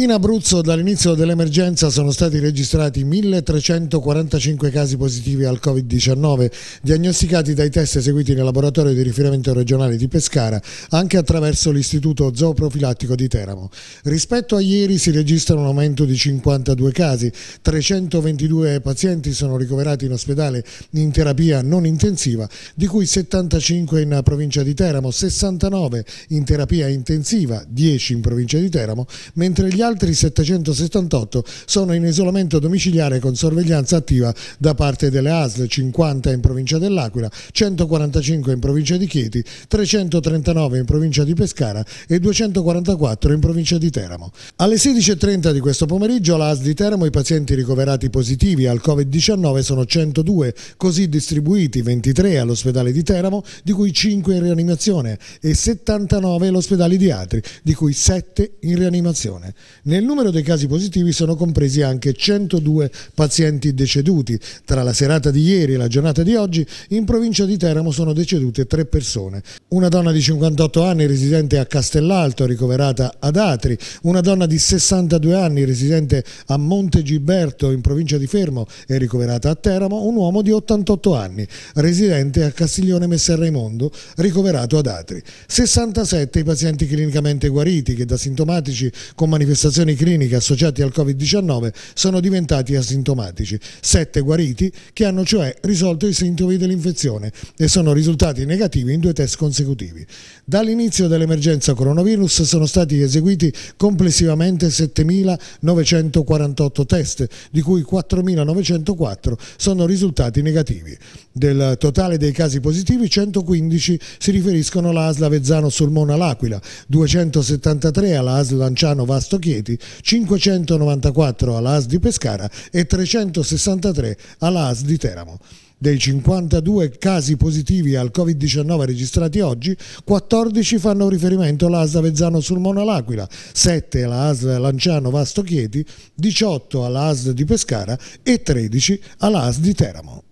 In Abruzzo dall'inizio dell'emergenza sono stati registrati 1.345 casi positivi al Covid-19, diagnosticati dai test eseguiti nel laboratorio di riferimento regionale di Pescara, anche attraverso l'Istituto Zooprofilattico di Teramo. Rispetto a ieri si registra un aumento di 52 casi, 322 pazienti sono ricoverati in ospedale in terapia non intensiva, di cui 75 in provincia di Teramo, 69 in terapia intensiva, 10 in provincia di Teramo, mentre gli altri altri 778 sono in isolamento domiciliare con sorveglianza attiva da parte delle ASL, 50 in provincia dell'Aquila, 145 in provincia di Chieti, 339 in provincia di Pescara e 244 in provincia di Teramo. Alle 16.30 di questo pomeriggio all'AS di Teramo i pazienti ricoverati positivi al Covid-19 sono 102, così distribuiti 23 all'ospedale di Teramo, di cui 5 in rianimazione e 79 all'ospedale di Atri, di cui 7 in rianimazione. Nel numero dei casi positivi sono compresi anche 102 pazienti deceduti. Tra la serata di ieri e la giornata di oggi in provincia di Teramo sono decedute tre persone. Una donna di 58 anni residente a Castellalto ricoverata ad Atri, una donna di 62 anni residente a Monte Giberto in provincia di Fermo e ricoverata a Teramo, un uomo di 88 anni residente a Castiglione Messer Raimondo ricoverato ad Atri. 67 i pazienti clinicamente guariti che da sintomatici con manifestazioni manifestazioni cliniche associate al Covid-19 sono diventati asintomatici, sette guariti che hanno cioè risolto i sintomi dell'infezione e sono risultati negativi in due test consecutivi. Dall'inizio dell'emergenza coronavirus sono stati eseguiti complessivamente 7.948 test, di cui 4.904 sono risultati negativi. Del totale dei casi positivi, 115 si riferiscono alla ASLA vezzano Sulmona L'Aquila, 273 alla ASLA Lanciano Vasto Chiesa, Chieti, 594 all'AS di Pescara e 363 all'AS di Teramo. Dei 52 casi positivi al Covid-19 registrati oggi, 14 fanno riferimento all'ASL Avezzano sul Mono L'Aquila, 7 alla ASL Lanciano Vasto Chieti, 18 alla ASL di Pescara e 13 alla ASL di Teramo.